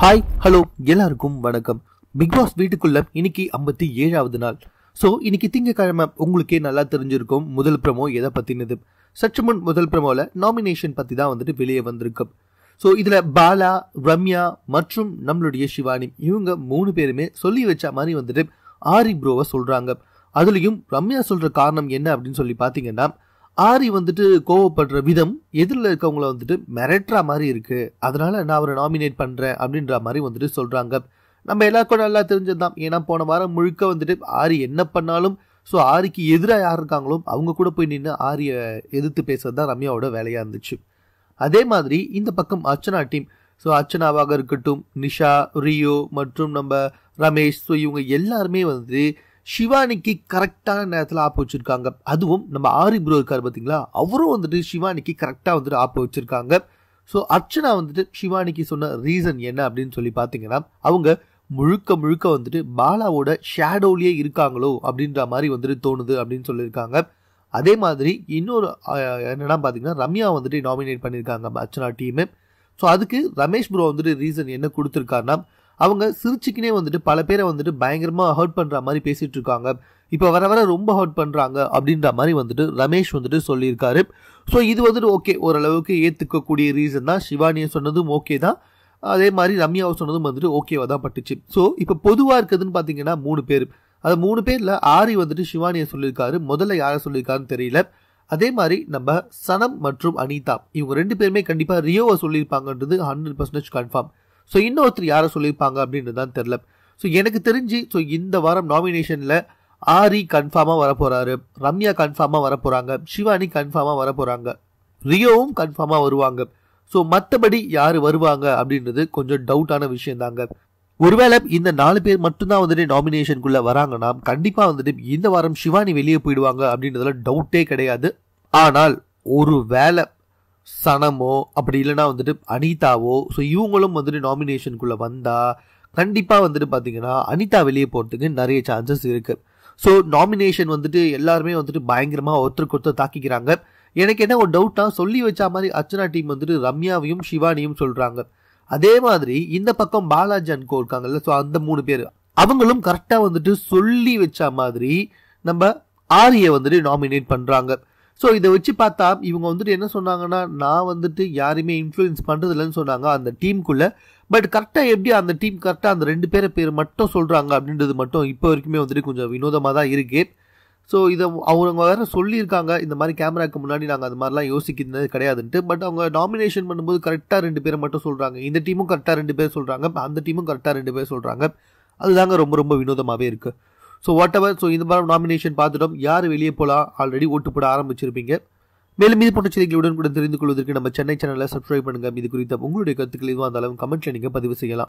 hi hello எல்லாருக்கும் வணக்கம் big pass வீட்டுக்குள்ள இன்னைக்கு ஐம்பத்தி ஏழாவது நாள் ஸோ இன்னைக்கு திங்கக்கிழமை உங்களுக்கே நல்லா தெரிஞ்சிருக்கும் முதல் ப்ரமோ எதை பற்றினது சற்று முன் முதல் ப்ரமோவில் நாமினேஷன் பற்றி தான் வந்துட்டு வெளியே வந்திருக்கு ஸோ இதில் பாலா ரம்யா மற்றும் நம்மளுடைய சிவானி இவங்க மூணு பேருமே சொல்லி வச்ச மாதிரி வந்துட்டு ஆரி ப்ரோவை சொல்கிறாங்க அதுலேயும் ரம்யா சொல்கிற காரணம் என்ன அப்படின்னு சொல்லி பார்த்தீங்கன்னா ஆரி வந்துட்டு கோவப்படுற விதம் எதிரில் இருக்கவங்கள வந்துட்டு மிரட்டுற மாதிரி இருக்கு அதனால நான் அவரை நாமினேட் பண்ணுறேன் அப்படின்ற மாதிரி வந்துட்டு சொல்கிறாங்க நம்ம எல்லாருக்கும் நல்லா தான் ஏன்னா போன வாரம் முழுக்க வந்துட்டு ஆரி என்ன பண்ணாலும் ஸோ ஆரிக்கு எதிராக யார் இருக்காங்களோ அவங்க கூட போய் நின்று ஆரியை எதிர்த்து பேசுறது தான் ரம்யாவோட வேலையாக இருந்துச்சு அதே மாதிரி இந்த பக்கம் அர்ச்சனா டீம் ஸோ அர்ச்சனாவாக இருக்கட்டும் நிஷா ரியோ மற்றும் நம்ம ரமேஷ் ஸோ இவங்க எல்லாருமே வந்துட்டு ஷிவானிக்கு கரெக்டான நேரத்தில் ஆப்பு வச்சுருக்காங்க அதுவும் நம்ம ஆரி ப்ரோ இருக்கார் பார்த்தீங்களா அவரும் வந்துட்டு ஷிவானிக்கு கரெக்டாக வந்துட்டு ஆப்பு வச்சுருக்காங்க ஸோ அர்ச்சனா வந்துட்டு ஷிவானிக்கு சொன்ன ரீசன் என்ன அப்படின்னு சொல்லி பார்த்தீங்கன்னா அவங்க முழுக்க முழுக்க வந்துட்டு பாலாவோட ஷேடோலேயே இருக்காங்களோ அப்படின்ற மாதிரி வந்துட்டு தோணுது அப்படின்னு சொல்லியிருக்காங்க அதே மாதிரி இன்னொரு என்னென்னா பார்த்தீங்கன்னா ரம்யா வந்துட்டு நாமினேட் பண்ணியிருக்காங்க அர்ச்சனா டீமு ஸோ அதுக்கு ரமேஷ் ப்ரோ வந்துட்டு ரீசன் என்ன கொடுத்துருக்காருன்னா அவங்க சிரிச்சுக்கினே வந்துட்டு பல பேரை வந்துட்டு பயங்கரமாக ஹர்ட் பண்ணுற மாதிரி பேசிகிட்டு இருக்காங்க இப்போ வர வர ரொம்ப ஹர்ட் பண்ணுறாங்க அப்படின்ற மாதிரி வந்துட்டு ரமேஷ் வந்துட்டு சொல்லியிருக்காரு ஸோ இது வந்துட்டு ஓகே ஓரளவுக்கு ஏற்றுக்கக்கூடிய ரீசன் தான் சிவானியை சொன்னதும் ஓகே தான் அதே மாதிரி ரம்யாவை சொன்னதும் வந்துட்டு ஓகேவாக தான் பட்டுச்சு ஸோ இப்போ பொதுவாக இருக்குதுன்னு பார்த்தீங்கன்னா மூணு பேர் அது மூணு பேரில் ஆரி வந்துட்டு சிவானியை சொல்லியிருக்காரு முதல்ல யாரை சொல்லியிருக்காருன்னு தெரியல அதே மாதிரி நம்ம சனம் மற்றும் அனிதா இவங்க ரெண்டு பேருமே கண்டிப்பாக ரியோவை சொல்லியிருப்பாங்கன்றது ஹண்ட்ரட் பர்சன்டேஜ் கன்ஃபார்ம் ஸோ இன்னொருத்தர் யாரை சொல்லியிருப்பாங்க அப்படின்றது தான் தெரில ஸோ எனக்கு தெரிஞ்சு ஸோ இந்த வாரம் நாமினேஷனில் ஆரி கன்ஃபார்மாக வரப்போகிறாரு ரம்யா கன்ஃபார்மாக வரப்போகிறாங்க சிவானி கன்ஃபார்மாக வரப்போகிறாங்க ரியோவும் கன்ஃபார்மாக வருவாங்க ஸோ மற்றபடி யார் வருவாங்க அப்படின்றது கொஞ்சம் டவுட்டான விஷயம் தாங்க ஒருவேளை இந்த நாலு பேர் மட்டும்தான் வந்துட்டு நாமினேஷனுக்குள்ளே வராங்கன்னா கண்டிப்பாக வந்துட்டு இந்த வாரம் சிவானி வெளியே போயிடுவாங்க அப்படின்றதுல டவுட்டே கிடையாது ஆனால் ஒரு வேலை சனமோ அப்படி இல்லைனா வந்துட்டு அனிதாவோ ஸோ இவங்களும் வந்துட்டு நாமினேஷனுக்குள்ளே வந்தால் கண்டிப்பாக வந்துட்டு பார்த்தீங்கன்னா அனிதா வெளியே போகிறதுக்கு நிறைய சான்சஸ் இருக்குது ஸோ நாமினேஷன் வந்துட்டு எல்லாருமே வந்துட்டு பயங்கரமாக ஒருத்தருக்கு ஒருத்தர் தாக்கிக்கிறாங்க எனக்கு என்ன ஒரு டவுட்னா சொல்லி வச்ச மாதிரி அர்ச்சனா டீம் வந்துட்டு ரம்யாவையும் சிவானியும் சொல்கிறாங்க அதே மாதிரி இந்த பக்கம் பாலாஜி அன்கோ இருக்காங்கல்ல ஸோ அந்த மூணு பேர் அவங்களும் கரெக்டாக வந்துட்டு சொல்லி வச்ச மாதிரி நம்ம ஆரியை வந்துட்டு நாமினேட் பண்ணுறாங்க ஸோ இதை வச்சு பார்த்தா இவங்க வந்துட்டு என்ன சொன்னாங்கன்னா நான் வந்துட்டு யாருமே இன்ஃப்ளூயன்ஸ் பண்ணுறதில்லன்னு சொன்னாங்க அந்த டீமுக்குள்ளே பட் கரெக்டாக எப்படி அந்த டீம் கரெக்டாக அந்த ரெண்டு பேரை பேர் மட்டும் சொல்கிறாங்க அப்படின்றது மட்டும் இப்போ வரைக்குமே வந்துட்டு கொஞ்சம் வினோதமாக தான் இருக்குது ஸோ இதை அவங்க வேறு சொல்லியிருக்காங்க இந்த மாதிரி கேமராக்கு முன்னாடி நாங்கள் அது மாதிரிலாம் யோசிக்கிறது கிடையாதுன்ட்டு பட் அவங்க நாமினேஷன் பண்ணும்போது கரெக்டாக ரெண்டு பேரை மட்டும் சொல்கிறாங்க இந்த டீமும் கரெக்டாக ரெண்டு பேர் சொல்கிறாங்க அந்த டீமும் கரெக்டாக ரெண்டு பேர் சொல்கிறாங்க அதுதாங்க ரொம்ப ரொம்ப வினோதமாகவே இருக்குது ஸோ வாட் எவர் ஸோ இந்த மாதிரி நாமினேஷன் பார்த்துட்டோம் யார் வெளியே போகலாம் ஆல்ரெடி ஓட்டு போட ஆரம்பிச்சிருப்பீங்க மேலும் இது போன்ற செய்திகளுடன் கூட தெரிந்து கொள்வதற்கு நம்ம சென்னை சேனலில் சப்ஸ்கிரைப் பண்ணுங்கள் இது குறித்த உங்களுடைய கருத்துக்கள் எதுவாக இருந்தாலும் கமெண்ட்டில் நீங்கள் பதிவு செய்யலாம்